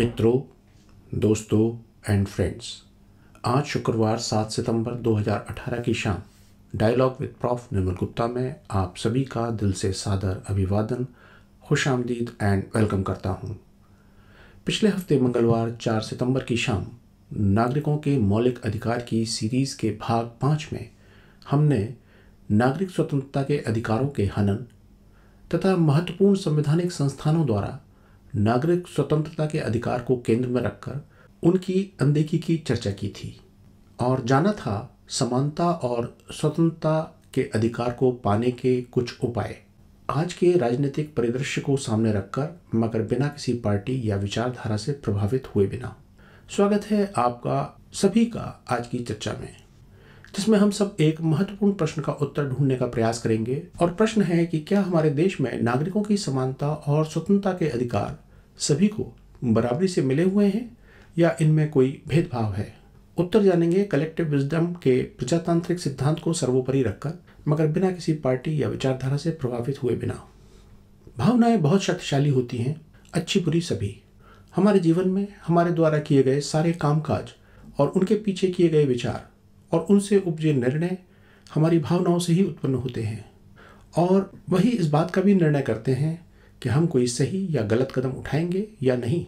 मित्रों दोस्तों and friends आज शुक्रवार 7 सितंबर 2018 की शाम dialogue with prof Nirmal Gupta में आप सभी का दिल से सादर अभिवादन खुश आमदीद एंड वेलकम करता हूँ पिछले हफ्ते मंगलवार 4 सितंबर की शाम नागरिकों के मौलिक अधिकार की सीरीज़ के भाग पाँच में हमने नागरिक स्वतंत्रता के अधिकारों के हनन तथा महत्वपूर्ण संवैधानिक संस्थानों द्वारा नागरिक स्वतंत्रता के अधिकार को केंद्र में रखकर उनकी अनदेखी की चर्चा की थी और जाना था समानता और स्वतंत्रता के अधिकार को पाने के कुछ उपाय आज के राजनीतिक परिदृश्य को सामने रखकर मगर बिना किसी पार्टी या विचारधारा से प्रभावित हुए बिना स्वागत है आपका सभी का आज की चर्चा में जिसमें हम सब एक महत्वपूर्ण प्रश्न का उत्तर ढूंढने का प्रयास करेंगे और प्रश्न है कि क्या हमारे देश में नागरिकों की समानता और स्वतंत्रता के अधिकार सभी को बराबरी से मिले हुए हैं या इनमें कोई भेदभाव है उत्तर जानेंगे कलेक्टिव विजडम के प्रजातांत्रिक सिद्धांत को सर्वोपरि रखकर मगर बिना किसी पार्टी या विचारधारा से प्रभावित हुए बिना भावनाएं बहुत शक्तिशाली होती हैं अच्छी बुरी सभी हमारे जीवन में हमारे द्वारा किए गए सारे कामकाज और उनके पीछे किए गए विचार और उनसे उपजे निर्णय हमारी भावनाओं से ही उत्पन्न होते हैं और वही इस बात का भी निर्णय करते हैं कि हम कोई सही या गलत कदम उठाएंगे या नहीं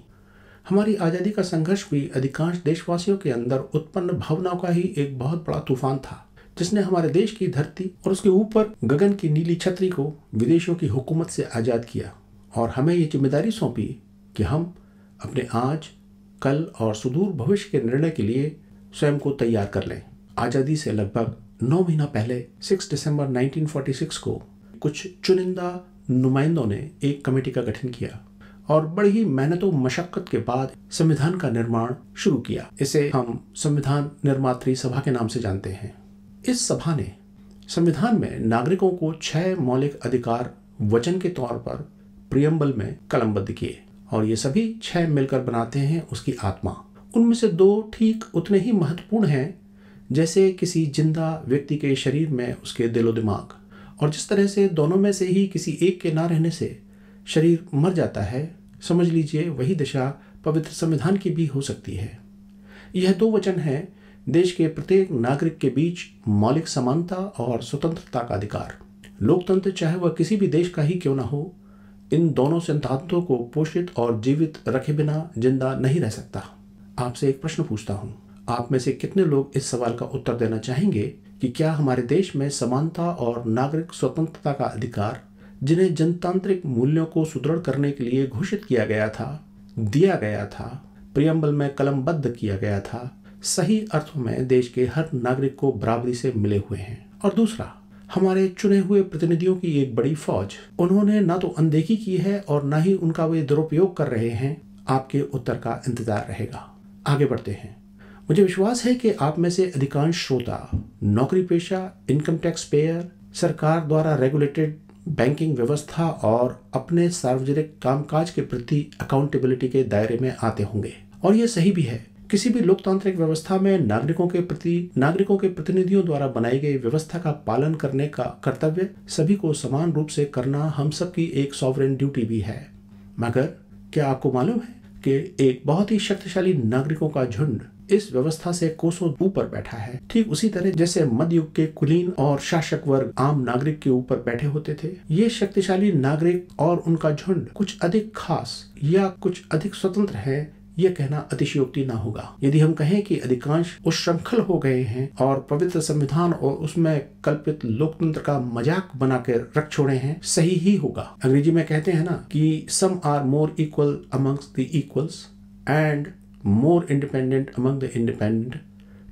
हमारी आज़ादी का संघर्ष भी अधिकांश देशवासियों के अंदर उत्पन्न भावना का ही एक बहुत बड़ा तूफान था जिसने हमारे देश की धरती और उसके ऊपर गगन की नीली छतरी को विदेशों की हुकूमत से आज़ाद किया और हमें ये जिम्मेदारी सौंपी कि हम अपने आज कल और सुदूर भविष्य के निर्णय के लिए स्वयं को तैयार कर लें आज़ादी से लगभग नौ महीना पहले 6 दिसंबर 1946 को कुछ चुनिंदा नुमाइंदों ने एक कमेटी का गठन किया और बड़ी ही मेहनत और मशक्कत के बाद संविधान का निर्माण शुरू किया इसे हम संविधान निर्मात्री सभा के नाम से जानते हैं इस सभा ने संविधान में नागरिकों को छह मौलिक अधिकार वचन के तौर पर प्रियम्बल में कलमबद्ध किए और ये सभी छह मिलकर बनाते हैं उसकी आत्मा उनमें से दो ठीक उतने ही महत्वपूर्ण हैं जैसे किसी जिंदा व्यक्ति के शरीर में उसके दिलो दिमाग और जिस तरह से दोनों में से ही किसी एक के ना रहने से शरीर मर जाता है समझ लीजिए वही दशा पवित्र संविधान की भी हो सकती है यह दो वचन है देश के प्रत्येक नागरिक के बीच मौलिक समानता और स्वतंत्रता का अधिकार लोकतंत्र चाहे वह किसी भी देश का ही क्यों ना हो इन दोनों सिद्धांतों को पोषित और जीवित रखे बिना जिंदा नहीं रह सकता आपसे एक प्रश्न पूछता हूँ आप में से कितने लोग इस सवाल का उत्तर देना चाहेंगे कि क्या हमारे देश में समानता और नागरिक स्वतंत्रता का अधिकार जिन्हें जनतांत्रिक मूल्यों को सुदृढ़ करने के लिए घोषित किया गया था दिया गया था प्रियम्बल में कलमबद्ध किया गया था सही अर्थों में देश के हर नागरिक को बराबरी से मिले हुए हैं और दूसरा हमारे चुने हुए प्रतिनिधियों की एक बड़ी फौज उन्होंने ना तो अनदेखी की है और ना ही उनका वे दुरुपयोग कर रहे हैं आपके उत्तर का इंतजार रहेगा आगे बढ़ते हैं मुझे विश्वास है कि आप में से अधिकांश श्रोता नौकरी पेशा इनकम टैक्स पेयर सरकार द्वारा रेगुलेटेड बैंकिंग व्यवस्था और अपने सार्वजनिक कामकाज के प्रति अकाउंटेबिलिटी के दायरे में आते होंगे और ये सही भी है किसी भी लोकतांत्रिक व्यवस्था में नागरिकों के प्रति नागरिकों के प्रतिनिधियों द्वारा बनाई गई व्यवस्था का पालन करने का कर्तव्य सभी को समान रूप से करना हम सब की एक सॉवरेन ड्यूटी भी है मगर क्या आपको मालूम है कि एक बहुत ही शक्तिशाली नागरिकों का झुंड इस व्यवस्था से कोसों ऊपर बैठा है ठीक उसी तरह जैसे मध्ययुग के कुलीन और शासक वर्ग आम नागरिक के ऊपर बैठे होते थे ये शक्तिशाली नागरिक और उनका झुंड कुछ अधिक खास या कुछ अधिक स्वतंत्र है ये कहना अतिशयोक्ति ना होगा यदि हम कहें कि अधिकांश श्रृंखल हो गए हैं और पवित्र संविधान और उसमें कल्पित लोकतंत्र का मजाक बना के रख छोड़े हैं सही ही होगा अंग्रेजी में कहते हैं ना कि some are more equal amongst the equals and more independent among the independent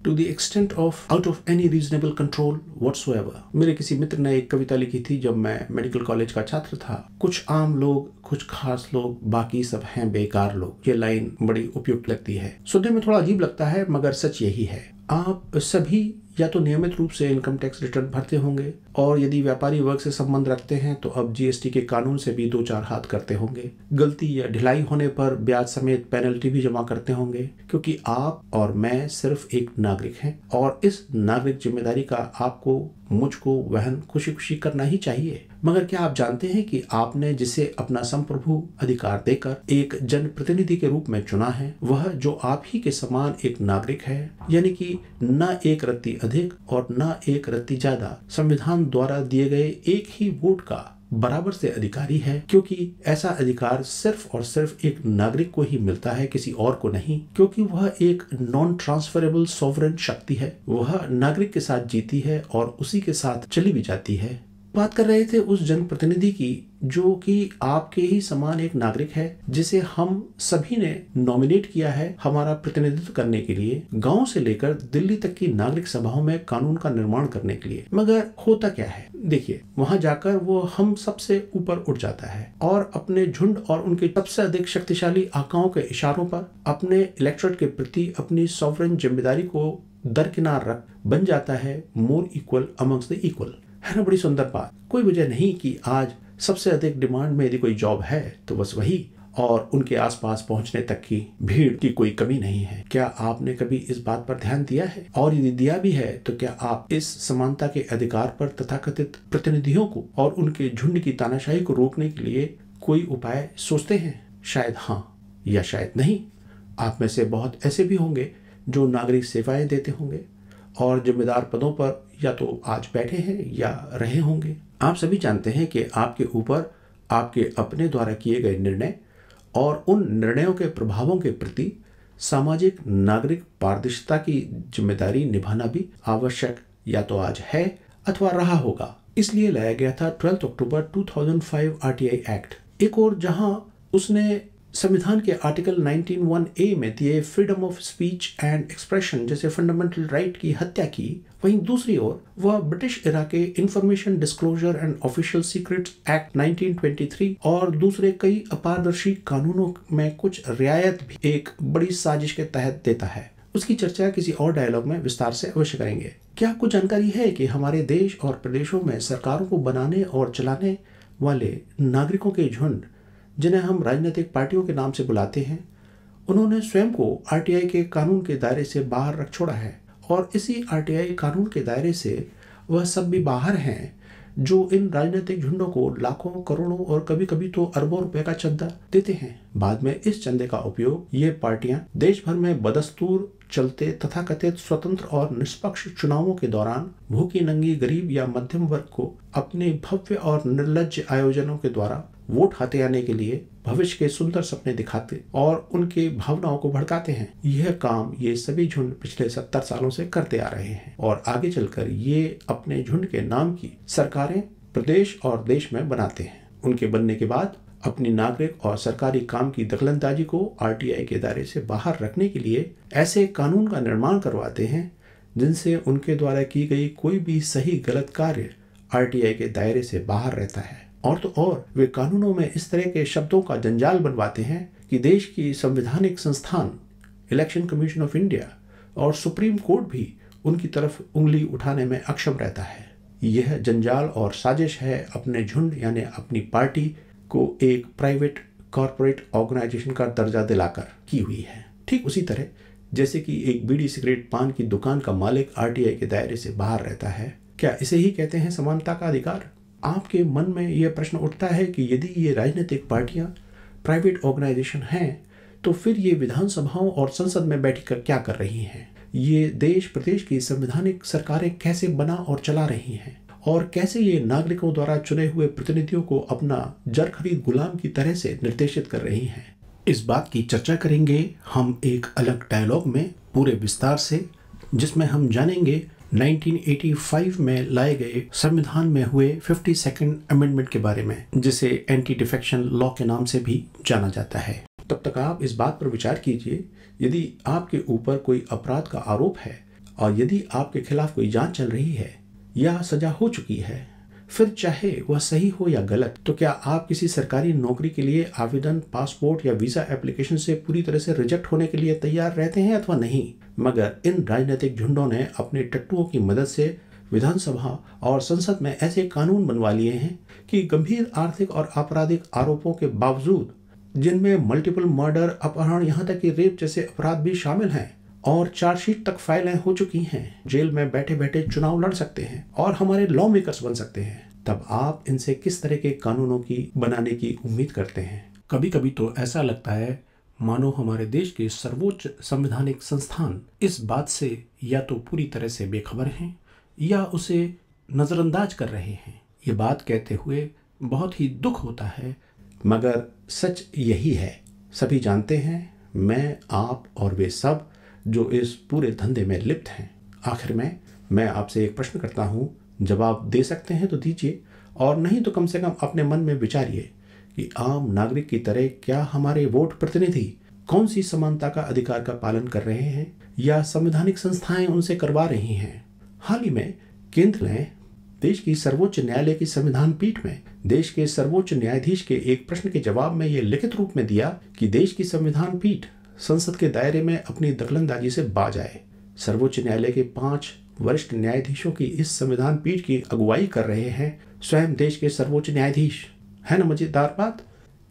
to the extent of out of any reasonable control what's मेरे किसी मित्र ने एक कविता लिखी थी जब मैं मेडिकल कॉलेज का छात्र था कुछ आम लोग कुछ खास लोग बाकी सब हैं बेकार लोग ये लाइन बड़ी उपयुक्त लगती है सुनने में थोड़ा अजीब लगता है मगर सच यही है आप सभी या तो नियमित रूप से इनकम टैक्स रिटर्न भरते होंगे और यदि व्यापारी वर्ग से संबंध रखते हैं तो अब जीएसटी के कानून से भी दो चार हाथ करते होंगे गलती या ढिलाई होने पर ब्याज समेत पेनल्टी भी जमा करते होंगे क्योंकि आप और मैं सिर्फ एक नागरिक हैं और इस नागरिक जिम्मेदारी का आपको मुझको वहन खुशी खुशी करना ही चाहिए मगर क्या आप जानते हैं कि आपने जिसे अपना संप्रभु अधिकार देकर एक जनप्रतिनिधि के रूप में चुना है वह जो आप ही के समान एक नागरिक है यानी कि न एक रत्ती अधिक और न एक रत्ती ज्यादा संविधान द्वारा दिए गए एक ही वोट का बराबर से अधिकारी है क्योंकि ऐसा अधिकार सिर्फ और सिर्फ एक नागरिक को ही मिलता है किसी और को नहीं क्योंकि वह एक नॉन ट्रांसफरेबल सॉवरन शक्ति है वह नागरिक के साथ जीती है और उसी के साथ चली भी जाती है बात कर रहे थे उस जनप्रतिनिधि की जो कि आपके ही समान एक नागरिक है जिसे हम सभी ने नॉमिनेट किया है हमारा प्रतिनिधित्व करने के लिए गांव से लेकर दिल्ली तक की नागरिक सभाओं में कानून का निर्माण करने के लिए मगर होता क्या है देखिए वहां जाकर वो हम सबसे ऊपर उठ जाता है और अपने झुंड और उनके सबसे अधिक शक्तिशाली आकाओं के इशारों पर अपने इलेक्ट्रेट के प्रति अपनी सॉवरन जिम्मेदारी को दरकिनार रख बन जाता है more equal amongst the equal है ना बड़ी सुंदर बात कोई वजह नहीं कि आज सबसे अधिक डिमांड में यदि कोई जॉब है तो बस वही और उनके आसपास पहुंचने तक की भीड़ की कोई कमी नहीं है क्या आपने कभी इस बात पर ध्यान दिया है और यदि दिया भी है तो क्या आप इस समानता के अधिकार पर तथाकथित प्रतिनिधियों को और उनके झुंड की तानाशाही को रोकने के लिए कोई उपाय सोचते हैं शायद हाँ या शायद नहीं आप में से बहुत ऐसे भी होंगे जो नागरिक सेवाएं देते होंगे और जिम्मेदार पदों पर या तो आज बैठे हैं या रहे होंगे आप सभी जानते हैं कि आपके ऊपर आपके अपने द्वारा किए गए निर्णय और उन निर्णयों के प्रभावों के प्रति सामाजिक नागरिक पारदर्शिता की जिम्मेदारी निभाना भी आवश्यक या तो आज है अथवा रहा होगा इसलिए लाया गया था ट्वेल्थ अक्टूबर 2005 आरटीआई एक्ट एक और जहां उसने संविधान के आर्टिकल 191 ए में दिए freedom of speech and expression जैसे फंडामेंटल राइट की हत्या की वहीं दूसरी ओर वह ब्रिटिश इरा के information disclosure and official secret act 1923 और दूसरे कई अपारदर्शी कानूनों में कुछ रियायत भी एक बड़ी साजिश के तहत देता है उसकी चर्चा किसी और डायलॉग में विस्तार से अवश्य करेंगे क्या आपको जानकारी है कि हमारे देश और प्रदेशों में सरकारों को बनाने और चलाने वाले नागरिकों के झुंड जिन्हें हम राजनीतिक पार्टियों के नाम से बुलाते हैं उन्होंने स्वयं को आरटीआई के कानून के दायरे से बाहर रख छोड़ा है और इसी आरटीआई कानून के दायरे से वह सब भी बाहर हैं जो इन राजनीतिक झुंडों को लाखों करोड़ों और कभी कभी तो अरबों रुपए का चंदा देते हैं बाद में इस चंदे का उपयोग ये पार्टियां देश भर में बदस्तूर चलते तथा कथित स्वतंत्र और निष्पक्ष चुनावों के दौरान भूखी नंगी गरीब या मध्यम वर्ग को अपने भव्य और निर्लज आयोजनों के द्वारा वोट हाथे आने के लिए भविष्य के सुंदर सपने दिखाते और उनके भावनाओं को भड़काते हैं यह काम ये सभी झुंड पिछले सत्तर सालों से करते आ रहे हैं और आगे चलकर ये अपने झुंड के नाम की सरकारें प्रदेश और देश में बनाते हैं उनके बनने के बाद अपनी नागरिक और सरकारी काम की दखलंदाजी को आर के दायरे से बाहर रखने के लिए ऐसे कानून का निर्माण करवाते हैं जिनसे उनके द्वारा की गई कोई भी सही गलत कार्य आर के दायरे से बाहर रहता है और तो और वे कानूनों में इस तरह के शब्दों का जंजाल बनवाते हैं कि देश की संवैधानिक संस्थान इलेक्शन कमीशन ऑफ इंडिया और सुप्रीम कोर्ट भी उनकी तरफ उंगली उठाने में अक्षम रहता है यह जंजाल और साजिश है अपने झुंड यानी अपनी पार्टी को एक प्राइवेट कॉरपोरेट ऑर्गेनाइजेशन का दर्जा दिलाकर की हुई है ठीक उसी तरह जैसे कि एक बीड़ी सिगरेट पान की दुकान का मालिक आरटीआई के दायरे से बाहर रहता है क्या इसे ही कहते हैं समानता का अधिकार आपके मन में यह प्रश्न उठता है कि यदि ये राजनीतिक पार्टियां प्राइवेट ऑर्गेनाइजेशन हैं तो फिर ये विधानसभाओं और संसद में बैठकर क्या कर रही हैं ये देश प्रदेश की संवैधानिक सरकारें कैसे बना और चला रही हैं और कैसे ये नागरिकों द्वारा चुने हुए प्रतिनिधियों को अपना जर खरीद गुलाम की तरह से निर्देशित कर रही हैं इस बात की चर्चा करेंगे हम एक अलग डायलॉग में पूरे विस्तार से जिसमें हम जानेंगे 1985 में लाए गए संविधान में हुए फिफ्टी सेकेंड अमेंडमेंट के बारे में जिसे एंटी डिफेक्शन लॉ के नाम से भी जाना जाता है तब तक आप इस बात पर विचार कीजिए यदि आपके ऊपर कोई अपराध का आरोप है और यदि आपके खिलाफ कोई जांच चल रही है या सजा हो चुकी है फिर चाहे वह सही हो या गलत तो क्या आप किसी सरकारी नौकरी के लिए आवेदन पासपोर्ट या वीजा एप्लीकेशन से पूरी तरह से रिजेक्ट होने के लिए तैयार रहते हैं अथवा नहीं मगर इन राजनीतिक झुंडों ने अपने टट्टुओं की मदद से विधानसभा और संसद में ऐसे कानून बनवा लिए हैं कि गंभीर आर्थिक और आपराधिक आरोपों के बावजूद जिनमें मल्टीपल मर्डर अपहरण यहाँ तक कि रेप जैसे अपराध भी शामिल हैं और चार्जशीट तक फाइलें हो चुकी हैं जेल में बैठे बैठे चुनाव लड़ सकते हैं और हमारे लॉ मेकर्स बन सकते हैं तब आप इनसे किस तरह के कानूनों की बनाने की उम्मीद करते हैं कभी कभी तो ऐसा लगता है मानो हमारे देश के सर्वोच्च संवैधानिक संस्थान इस बात से या तो पूरी तरह से बेखबर हैं या उसे नज़रअंदाज कर रहे हैं ये बात कहते हुए बहुत ही दुख होता है मगर सच यही है सभी जानते हैं मैं आप और वे सब जो इस पूरे धंधे में लिप्त हैं आखिर में मैं आपसे एक प्रश्न करता हूँ जवाब दे सकते हैं तो दीजिए और नहीं तो कम से कम अपने मन में विचारिए कि आम नागरिक की तरह क्या हमारे वोट प्रतिनिधि कौन सी समानता का अधिकार का पालन कर रहे हैं या संवैधानिक संस्थाएं उनसे करवा रही हैं हाल ही में केंद्र ने देश की सर्वोच्च न्यायालय की संविधान पीठ में देश के सर्वोच्च न्यायाधीश के एक प्रश्न के जवाब में यह लिखित रूप में दिया कि देश की संविधान पीठ संसद के दायरे में अपनी दखलंदाजी से बाज आए सर्वोच्च न्यायालय के पांच वरिष्ठ न्यायाधीशों की इस संविधान पीठ की अगुवाई कर रहे हैं स्वयं देश के सर्वोच्च न्यायाधीश है ना मजेदार बात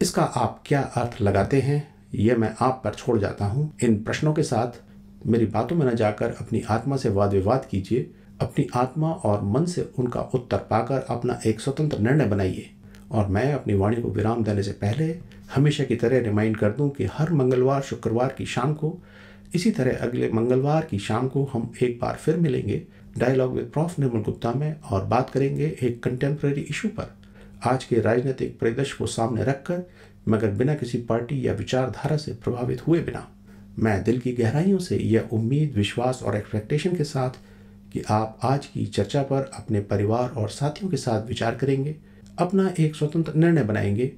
इसका आप क्या अर्थ लगाते हैं यह मैं आप पर छोड़ जाता हूँ इन प्रश्नों के साथ मेरी बातों में न जाकर अपनी आत्मा से वाद विवाद कीजिए अपनी आत्मा और मन से उनका उत्तर पाकर अपना एक स्वतंत्र निर्णय बनाइए और मैं अपनी वाणी को विराम देने से पहले हमेशा की तरह रिमाइंड कर दूं कि हर मंगलवार शुक्रवार की शाम को इसी तरह अगले मंगलवार की शाम को हम एक बार फिर मिलेंगे dialogue with prof Nirmal Gupta में और बात करेंगे एक कंटेम्प्रेरी इशू पर आज के राजनीतिक परिदृश्य को सामने रखकर मगर बिना किसी पार्टी या विचारधारा से प्रभावित हुए बिना मैं दिल की गहराइयों से यह उम्मीद विश्वास और एक्सपेक्टेशन के साथ कि आप आज की चर्चा पर अपने परिवार और साथियों के साथ विचार करेंगे अपना एक स्वतंत्र निर्णय बनाएंगे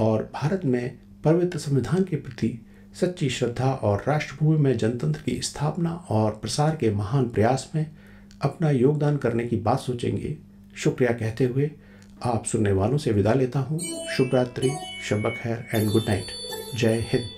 और भारत में पवित्र संविधान के प्रति सच्ची श्रद्धा और राष्ट्रभूमि में जनतंत्र की स्थापना और प्रसार के महान प्रयास में अपना योगदान करने की बात सोचेंगे शुक्रिया कहते हुए आप सुनने वालों से विदा लेता हूँ शुभरात्रि रात्रि शब खैर एंड गुड नाइट जय हिंद